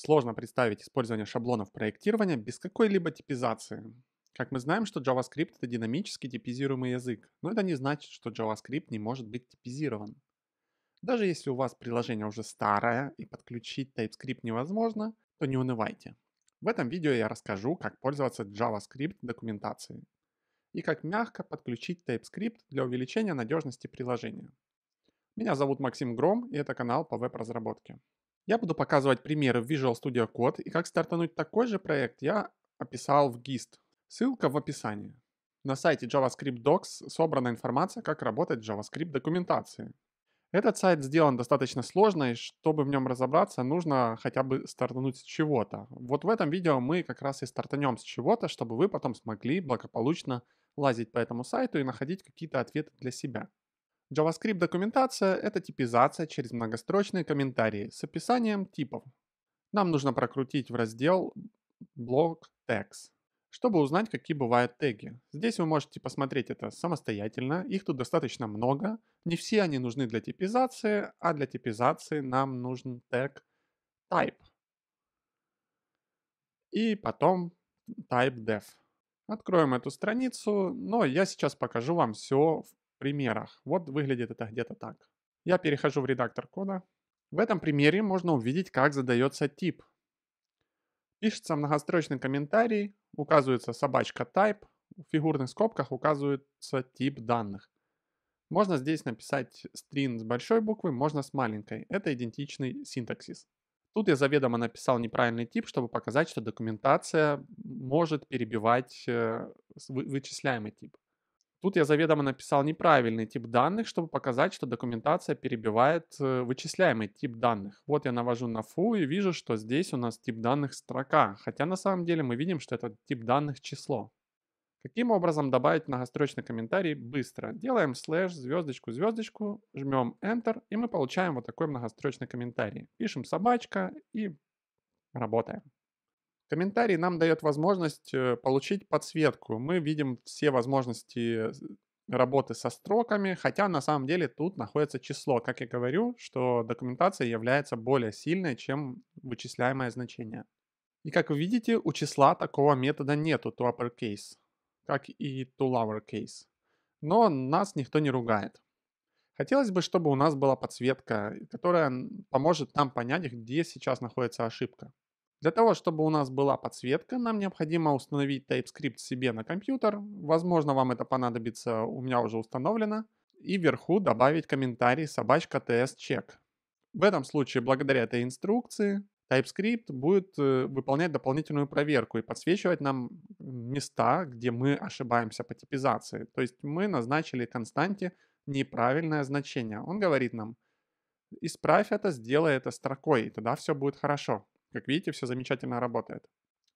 Сложно представить использование шаблонов проектирования без какой-либо типизации. Как мы знаем, что JavaScript это динамически типизируемый язык, но это не значит, что JavaScript не может быть типизирован. Даже если у вас приложение уже старое и подключить TypeScript невозможно, то не унывайте. В этом видео я расскажу, как пользоваться JavaScript документацией и как мягко подключить TypeScript для увеличения надежности приложения. Меня зовут Максим Гром и это канал по веб-разработке. Я буду показывать примеры в Visual Studio Code и как стартануть такой же проект я описал в GIST. Ссылка в описании. На сайте JavaScript Docs собрана информация, как работать в JavaScript документации. Этот сайт сделан достаточно сложно, и чтобы в нем разобраться, нужно хотя бы стартануть с чего-то. Вот в этом видео мы как раз и стартанем с чего-то, чтобы вы потом смогли благополучно лазить по этому сайту и находить какие-то ответы для себя. JavaScript-документация — это типизация через многострочные комментарии с описанием типов. Нам нужно прокрутить в раздел блок Tags, чтобы узнать, какие бывают теги. Здесь вы можете посмотреть это самостоятельно, их тут достаточно много. Не все они нужны для типизации, а для типизации нам нужен тег type. И потом type def. Откроем эту страницу, но я сейчас покажу вам все примерах. Вот выглядит это где-то так. Я перехожу в редактор кода. В этом примере можно увидеть, как задается тип. Пишется многострочный комментарий, указывается собачка type, в фигурных скобках указывается тип данных. Можно здесь написать string с большой буквы, можно с маленькой. Это идентичный синтаксис. Тут я заведомо написал неправильный тип, чтобы показать, что документация может перебивать э, вычисляемый тип. Тут я заведомо написал неправильный тип данных, чтобы показать, что документация перебивает э, вычисляемый тип данных. Вот я навожу на фу и вижу, что здесь у нас тип данных строка, хотя на самом деле мы видим, что это тип данных число. Каким образом добавить многострочный комментарий быстро? Делаем слэш, звездочку, звездочку, жмем Enter, и мы получаем вот такой многострочный комментарий. Пишем собачка и работаем. Комментарий нам дает возможность э, получить подсветку. Мы видим все возможности работы со строками, хотя на самом деле тут находится число. Как я говорю, что документация является более сильной, чем вычисляемое значение. И как вы видите, у числа такого метода нету to uppercase, как и to lowercase. Но нас никто не ругает. Хотелось бы, чтобы у нас была подсветка, которая поможет нам понять, где сейчас находится ошибка. Для того, чтобы у нас была подсветка, нам необходимо установить TypeScript себе на компьютер. Возможно, вам это понадобится, у меня уже установлено. И вверху добавить комментарий собачка ts-check. В этом случае, благодаря этой инструкции, TypeScript будет э, выполнять дополнительную проверку и подсвечивать нам места, где мы ошибаемся по типизации. То есть мы назначили константе неправильное значение. Он говорит нам, исправь это, сделай это строкой, и тогда все будет хорошо. Как видите, все замечательно работает.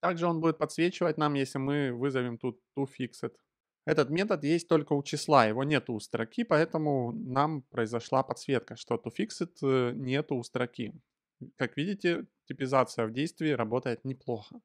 Также он будет подсвечивать нам, если мы вызовем тут toFixed. Этот метод есть только у числа, его нет у строки, поэтому нам произошла подсветка, что toFixed э, нету у строки. Как видите, типизация в действии работает неплохо.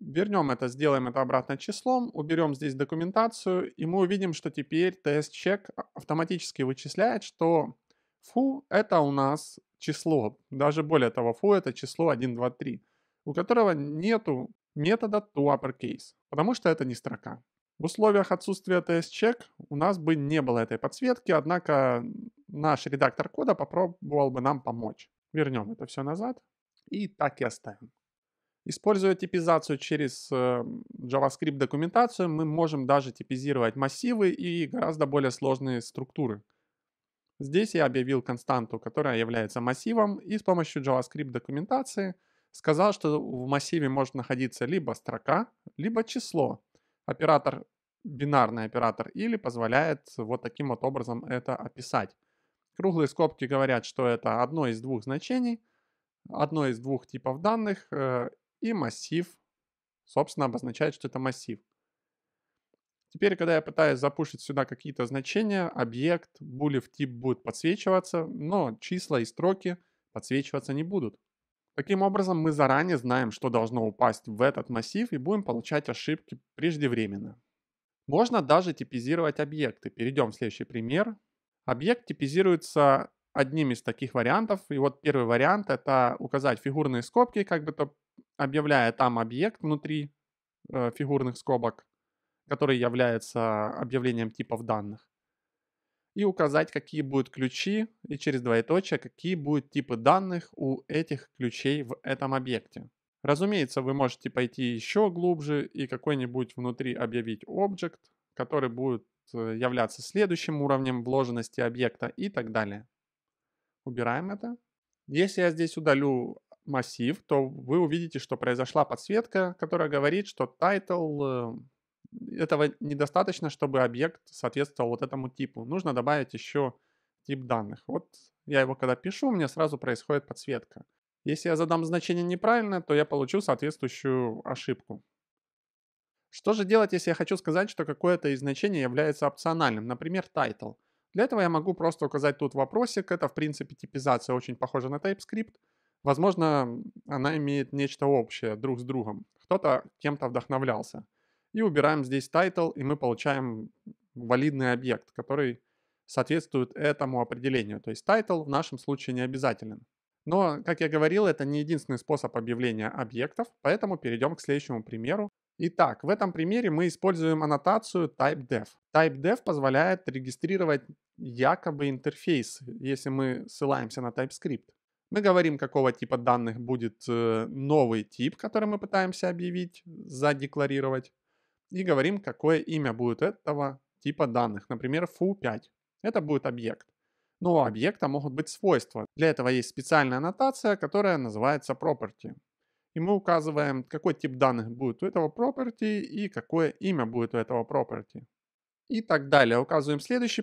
Вернем это, сделаем это обратно числом, уберем здесь документацию, и мы увидим, что теперь тест-чек а, автоматически вычисляет, что фу, это у нас число, даже более того, foo это число 1, 2, 3, у которого нету метода toUpperCase, потому что это не строка. В условиях отсутствия TS-чек у нас бы не было этой подсветки, однако наш редактор кода попробовал бы нам помочь. Вернем это все назад и так и оставим. Используя типизацию через э, JavaScript документацию, мы можем даже типизировать массивы и гораздо более сложные структуры – Здесь я объявил константу, которая является массивом, и с помощью JavaScript документации сказал, что в массиве может находиться либо строка, либо число. Оператор, бинарный оператор или позволяет вот таким вот образом это описать. Круглые скобки говорят, что это одно из двух значений, одно из двух типов данных, э, и массив, собственно, обозначает, что это массив. Теперь, когда я пытаюсь запушить сюда какие-то значения, объект, булев тип будет подсвечиваться, но числа и строки подсвечиваться не будут. Таким образом, мы заранее знаем, что должно упасть в этот массив и будем получать ошибки преждевременно. Можно даже типизировать объекты. Перейдем в следующий пример. Объект типизируется одним из таких вариантов. И вот первый вариант это указать фигурные скобки, как бы то объявляя там объект внутри э, фигурных скобок который является объявлением типов данных. И указать, какие будут ключи и через двоеточие, какие будут типы данных у этих ключей в этом объекте. Разумеется, вы можете пойти еще глубже и какой-нибудь внутри объявить объект, который будет э, являться следующим уровнем вложенности объекта и так далее. Убираем это. Если я здесь удалю массив, то вы увидите, что произошла подсветка, которая говорит, что title э, этого недостаточно, чтобы объект соответствовал вот этому типу. Нужно добавить еще тип данных. Вот я его когда пишу, у меня сразу происходит подсветка. Если я задам значение неправильно, то я получу соответствующую ошибку. Что же делать, если я хочу сказать, что какое-то из значений является опциональным, например, title? Для этого я могу просто указать тут вопросик. Это, в принципе, типизация очень похожа на TypeScript. Возможно, она имеет нечто общее друг с другом. Кто-то кем-то вдохновлялся и убираем здесь title, и мы получаем валидный объект, который соответствует этому определению. То есть title в нашем случае не обязателен. Но, как я говорил, это не единственный способ объявления объектов, поэтому перейдем к следующему примеру. Итак, в этом примере мы используем аннотацию typeDef. TypeDef позволяет регистрировать якобы интерфейс, если мы ссылаемся на TypeScript. Мы говорим, какого типа данных будет э, новый тип, который мы пытаемся объявить, задекларировать и говорим, какое имя будет этого типа данных. Например, foo5. Это будет объект. Но ну, у объекта могут быть свойства. Для этого есть специальная аннотация, которая называется property. И мы указываем, какой тип данных будет у этого property и какое имя будет у этого property. И так далее. Указываем следующий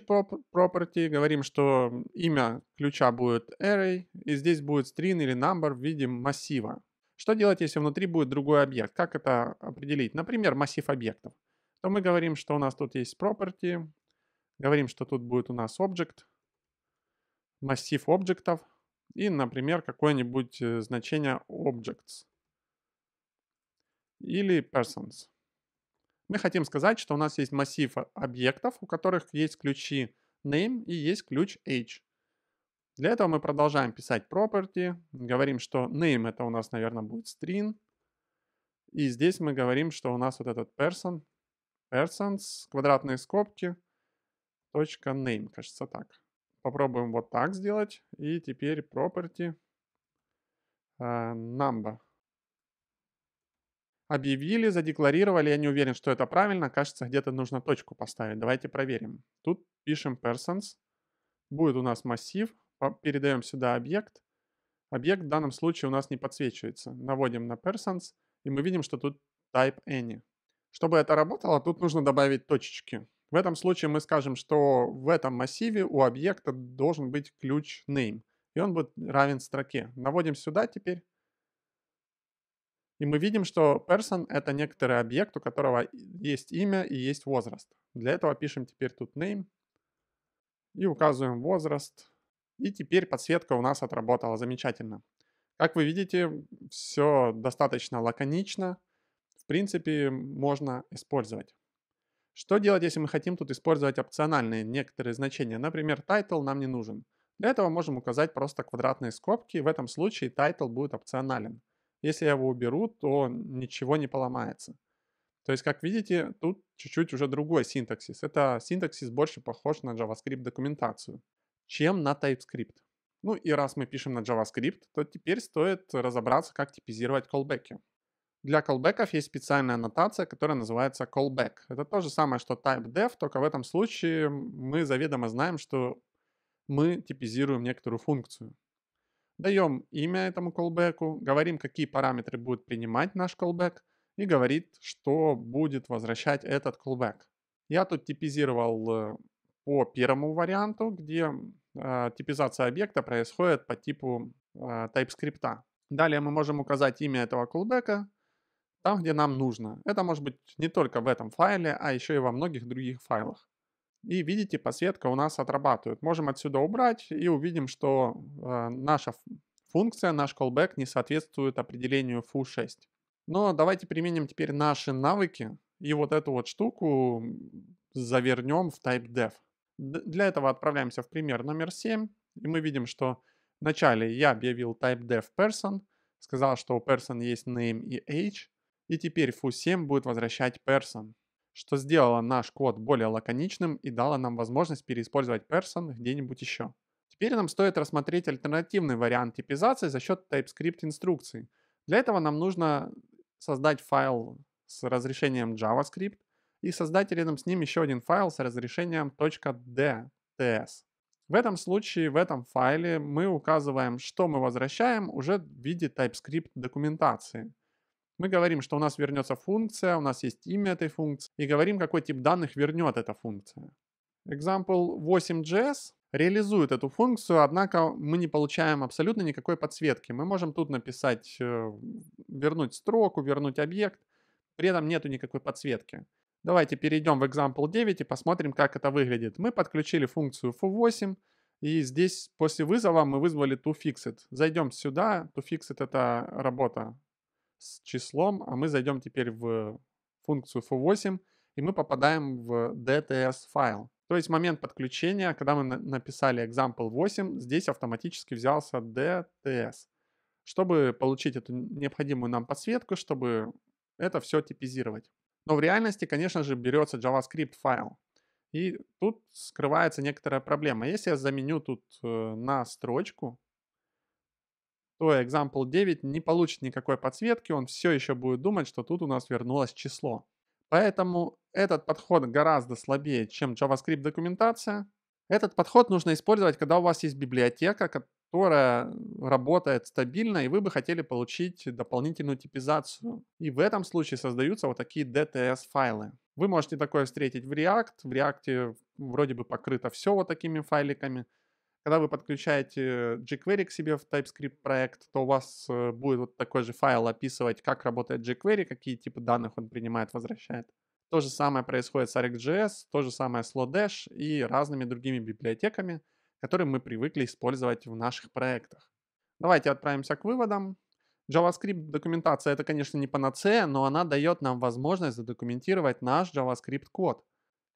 property, говорим, что имя ключа будет array, и здесь будет string или number в виде массива. Что делать, если внутри будет другой объект? Как это определить? Например, массив объектов. То мы говорим, что у нас тут есть property, говорим, что тут будет у нас object, массив объектов и, например, какое-нибудь э, значение objects или persons. Мы хотим сказать, что у нас есть массив а, объектов, у которых есть ключи name и есть ключ age. Для этого мы продолжаем писать property, говорим, что name это у нас, наверное, будет string, и здесь мы говорим, что у нас вот этот person, persons, квадратные скобки, точка name, кажется так. Попробуем вот так сделать, и теперь property э, number. Объявили, задекларировали, я не уверен, что это правильно, кажется, где-то нужно точку поставить, давайте проверим. Тут пишем persons, будет у нас массив, передаем сюда объект. Объект в данном случае у нас не подсвечивается. Наводим на persons, и мы видим, что тут type any. Чтобы это работало, тут нужно добавить точечки. В этом случае мы скажем, что в этом массиве у объекта должен быть ключ name, и он будет равен строке. Наводим сюда теперь, и мы видим, что person — это некоторый объект, у которого есть имя и есть возраст. Для этого пишем теперь тут name и указываем возраст и теперь подсветка у нас отработала замечательно. Как вы видите, все достаточно лаконично. В принципе, можно использовать. Что делать, если мы хотим тут использовать опциональные некоторые значения? Например, title нам не нужен. Для этого можем указать просто квадратные скобки. В этом случае title будет опционален. Если я его уберу, то ничего не поломается. То есть, как видите, тут чуть-чуть уже другой синтаксис. Это синтаксис больше похож на JavaScript документацию чем на TypeScript. Ну и раз мы пишем на JavaScript, то теперь стоит разобраться, как типизировать колбеки. Для колбеков есть специальная аннотация, которая называется callback. Это то же самое, что typeDef, только в этом случае мы заведомо знаем, что мы типизируем некоторую функцию. Даем имя этому колбеку, говорим, какие параметры будет принимать наш колбек, и говорит, что будет возвращать этот callback. Я тут типизировал э, по первому варианту, где э, типизация объекта происходит по типу э, TypeScript. Далее мы можем указать имя этого колбека там, где нам нужно. Это может быть не только в этом файле, а еще и во многих других файлах. И видите, подсветка у нас отрабатывает. Можем отсюда убрать и увидим, что э, наша функция, наш callback не соответствует определению foo6. Но давайте применим теперь наши навыки и вот эту вот штуку завернем в type TypeDev. Для этого отправляемся в пример номер 7, и мы видим, что вначале я объявил type def person, сказал, что у person есть name и age, и теперь foo7 будет возвращать person, что сделало наш код более лаконичным и дало нам возможность переиспользовать person где-нибудь еще. Теперь нам стоит рассмотреть альтернативный вариант типизации за счет TypeScript инструкции. Для этого нам нужно создать файл с разрешением JavaScript, и создать рядом с ним еще один файл с разрешением .dts. В этом случае, в этом файле мы указываем, что мы возвращаем уже в виде TypeScript документации. Мы говорим, что у нас вернется функция, у нас есть имя этой функции, и говорим, какой тип данных вернет эта функция. Example 8.js реализует эту функцию, однако мы не получаем абсолютно никакой подсветки. Мы можем тут написать э, вернуть строку, вернуть объект, при этом нету никакой подсветки. Давайте перейдем в example 9 и посмотрим, как это выглядит. Мы подключили функцию foo8, и здесь после вызова мы вызвали toFixit. Зайдем сюда, toFixit это работа с числом, а мы зайдем теперь в функцию foo8, и мы попадаем в DTS файл. То есть момент подключения, когда мы написали example 8, здесь автоматически взялся DTS. Чтобы получить эту необходимую нам подсветку, чтобы это все типизировать. Но в реальности, конечно же, берется JavaScript файл. И тут скрывается некоторая проблема. Если я заменю тут э, на строчку, то example 9 не получит никакой подсветки, он все еще будет думать, что тут у нас вернулось число. Поэтому этот подход гораздо слабее, чем JavaScript документация. Этот подход нужно использовать, когда у вас есть библиотека, которая работает стабильно, и вы бы хотели получить дополнительную типизацию. И в этом случае создаются вот такие DTS-файлы. Вы можете такое встретить в React. В React вроде бы покрыто все вот такими файликами. Когда вы подключаете jQuery к себе в TypeScript проект, то у вас э, будет вот такой же файл описывать, как работает jQuery, какие типы данных он принимает, возвращает. То же самое происходит с RxJS, то же самое с Lodash и разными другими библиотеками – которые мы привыкли использовать в наших проектах. Давайте отправимся к выводам. JavaScript документация это, конечно, не панацея, но она дает нам возможность задокументировать наш JavaScript код.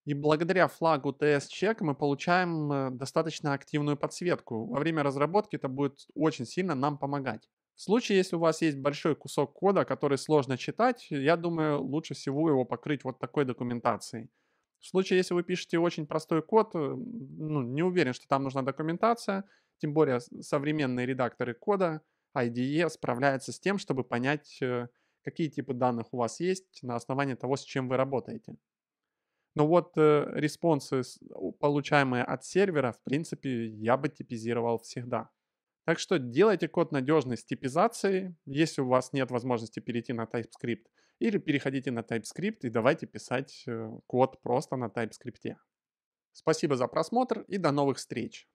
И благодаря флагу TS-Check мы получаем э, достаточно активную подсветку. Во время разработки это будет очень сильно нам помогать. В случае, если у вас есть большой кусок кода, который сложно читать, я думаю, лучше всего его покрыть вот такой документацией. В случае, если вы пишете очень простой код, э, ну, не уверен, что там нужна документация, тем более современные редакторы кода, IDE справляются с тем, чтобы понять, э, какие типы данных у вас есть на основании того, с чем вы работаете. Но вот э, респонсы, получаемые от сервера, в принципе, я бы типизировал всегда. Так что делайте код надежный с типизацией, если у вас нет возможности перейти на TypeScript – или переходите на TypeScript и давайте писать э, код просто на TypeScript. Спасибо за просмотр и до новых встреч!